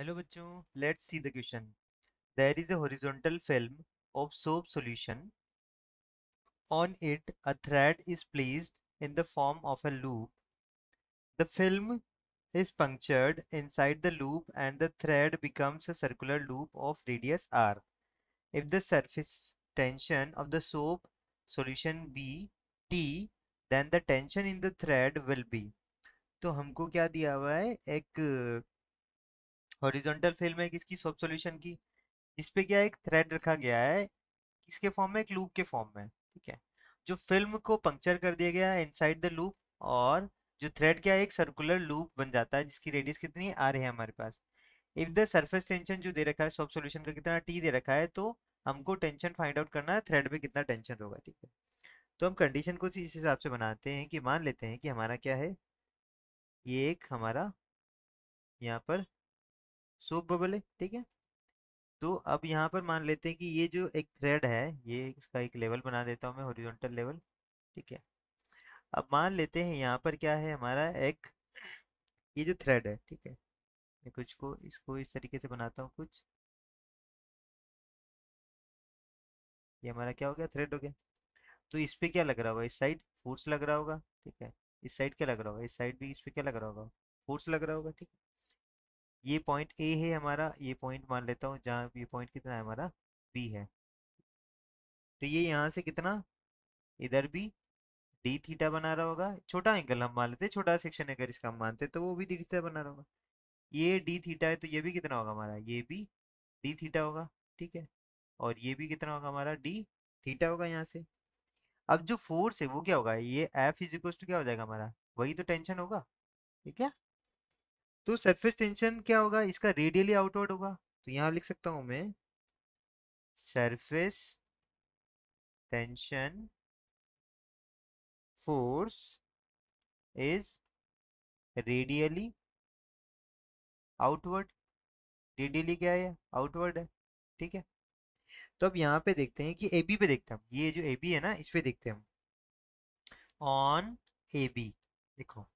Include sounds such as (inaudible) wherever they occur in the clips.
hello बच्चों let's see the question there is a horizontal film of soap solution on it a thread is placed in the form of a loop the film is punctured inside the loop and the thread becomes a circular loop of radius R if the surface tension of the soap solution be T then the tension in the thread will be तो हमको क्या दिया हुआ है एक horizontal fail में किसकी सब सोल्यूशन की इस पे क्या एक थ्रेड रखा गया है किसके फॉर्म में एक लूप के फॉर्म में ठीक है जो फिल्म को पंक्चर कर दिया गया है इनसाइड द लूप और जो थ्रेड क्या है एक सर्कुलर लूप बन जाता है जिसकी रेडियस कितनी आ रही है हमारे पास इफ द सर्फेस टेंशन जो दे रखा है सॉफ्ट सोल्यूशन का कितना टी दे रखा है तो हमको टेंशन फाइंड आउट करना है थ्रेड पे कितना टेंशन होगा ठीक है तो हम कंडीशन को इस हिसाब से बनाते हैं कि मान लेते हैं कि हमारा क्या है ये एक हमारा यहाँ पर सोप बबल है ठीक है तो अब यहाँ पर मान लेते हैं कि ये जो एक थ्रेड है ये इसका एक लेवल बना देता हूँ मैं हॉरिजॉन्टल लेवल ठीक है अब मान लेते हैं यहाँ पर क्या है हमारा एक ये जो थ्रेड है ठीक है मैं कुछ को इसको इस तरीके से बनाता हूँ कुछ ये हमारा क्या हो गया थ्रेड हो गया तो इस पर क्या लग रहा होगा इस साइड फोर्स लग रहा होगा ठीक है इस साइड क्या लग रहा होगा इस साइड भी इस पर क्या लग रहा होगा फोर्स लग रहा होगा ठीक है ये पॉइंट ए है हमारा ये पॉइंट मान लेता हूँ जहाँ ये पॉइंट कितना है हमारा बी है तो ये यहाँ से कितना इधर भी डी थीटा बना रहा होगा छोटा एंगल हम मान लेते हैं छोटा सेक्शन अगर इसका हम मानते हैं तो वो भी डी थीटा बना रहा होगा ये डी थीटा है तो ये भी कितना होगा हमारा ये भी डी थीटा होगा ठीक है और ये भी कितना होगा हमारा डी थीटा होगा यहाँ से अब जो फोर्स है वो क्या होगा ये एफ इज टू क्या हो जाएगा हमारा वही तो टेंशन होगा ठीक है तो सरफेस टेंशन क्या होगा इसका रेडियली आउटवर्ड होगा तो यहां लिख सकता हूं मैं surface tension force is radially outward radially क्या है आउटवर्ड है ठीक है तो अब यहाँ पे देखते हैं कि ए बी पे देखते हैं ये जो ए बी है ना इस पे देखते हैं हम ऑन ए बी देखो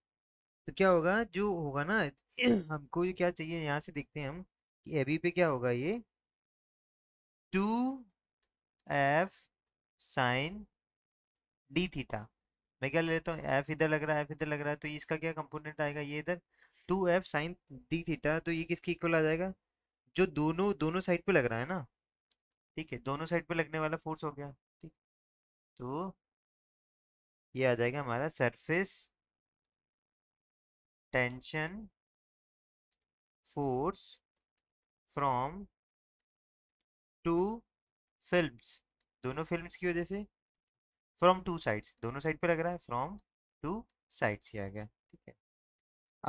तो क्या होगा जो होगा ना (clears throat) हमको क्या चाहिए यहाँ से देखते हैं हम कि ए बी पे क्या होगा ये two F sine d theta मैं क्या लेता हूँ एफ इधर लग रहा है एफ इधर लग रहा है तो इसका क्या कंपोनेंट आएगा ये इधर two F sine d theta तो ये किसके इक्वल आ जाएगा जो दोनों दोनों साइड पे लग रहा है ना ठीक है दोनों साइड पे लगने वाला फोर्स हो गया ठीक तो ये आ जाएगा हमारा surface tension force from two films दोनों films की वजह से from two sides दोनों side पे लग रहा है from two sides ही आ गया ठीक है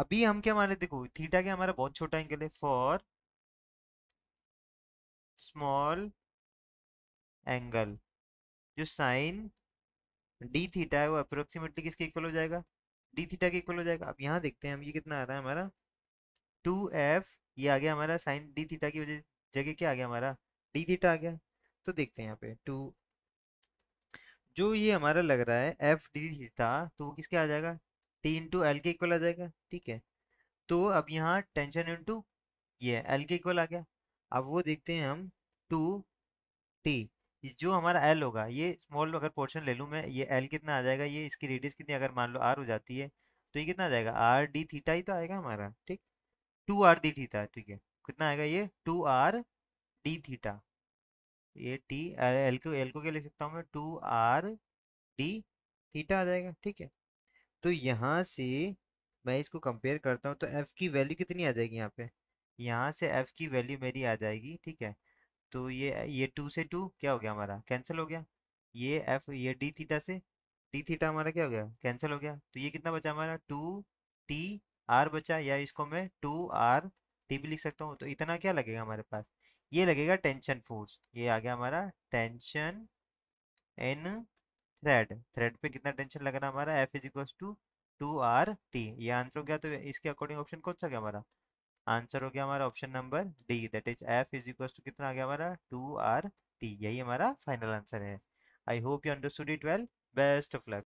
अभी हम क्या मान लेते देखो थीटा क्या हमारा बहुत छोटा एंगल है फॉर स्मॉल एंगल जो साइन डी थीटा है वो अप्रोक्सीमेटली किसके इक्वल हो जाएगा डी थीटा के इक्वल हो जाएगा अब यहाँ देखते हैं हम ये कितना आ रहा है हमारा टू एफ ये आ गया हमारा साइन डी थीटा की वजह जगह क्या आ गया हमारा डी थीटा आ गया तो देखते हैं यहाँ पे टू जो ये हमारा लग रहा है एफ डी थीटा तो वो किसके आ जाएगा टी इंटू एल के इक्वल आ जाएगा ठीक है तो अब यहाँ टेंशन इंटू ये एल के इक्वल आ गया अब वो देखते हैं हम टू टी जो हमारा एल होगा ये स्मॉल अगर पोर्शन ले लूँ मैं ये एल कितना आ जाएगा ये इसकी रेडियस कितनी अगर मान लो आर हो जाती है तो ये कितना आ जाएगा आर डी थीटा ही तो आएगा हमारा ठीक टू आर डी थीटा ठीक है कितना आएगा ये टू आर डी थीटा ये टी एल को एल को क्या लिख सकता हूँ मैं टू आर डी थीटा आ जाएगा ठीक है तो यहाँ से मैं इसको कंपेयर करता हूँ तो एफ की वैल्यू कितनी आ जाएगी यहाँ पे यहाँ से एफ की वैल्यू मेरी आ जाएगी ठीक है तो ये ये टू से टू क्या हो गया हमारा कैंसिल हो गया ये एफ ये डी थीटा से डी थीटा हमारा क्या हो गया कैंसिल हो गया तो ये कितना बचा हमारा टू टी आर बचा या इसको मैं टू आर टी भी लिख सकता हूँ तो इतना क्या लगेगा हमारे पास ये लगेगा टेंशन फोर्स ये आ गया हमारा टेंशन एन थ्रेड थ्रेड पे कितना टेंशन लग रहा हमारा F is equal to two R T ये आंसर हो गया तो इसके अकॉर्डिंग ऑप्शन कौन सा गया हमारा आंसर हो गया हमारा option number D that is F is equal to कितना आ गया हमारा टू आर टी यही हमारा फाइनल आंसर है I hope you understood it well best of luck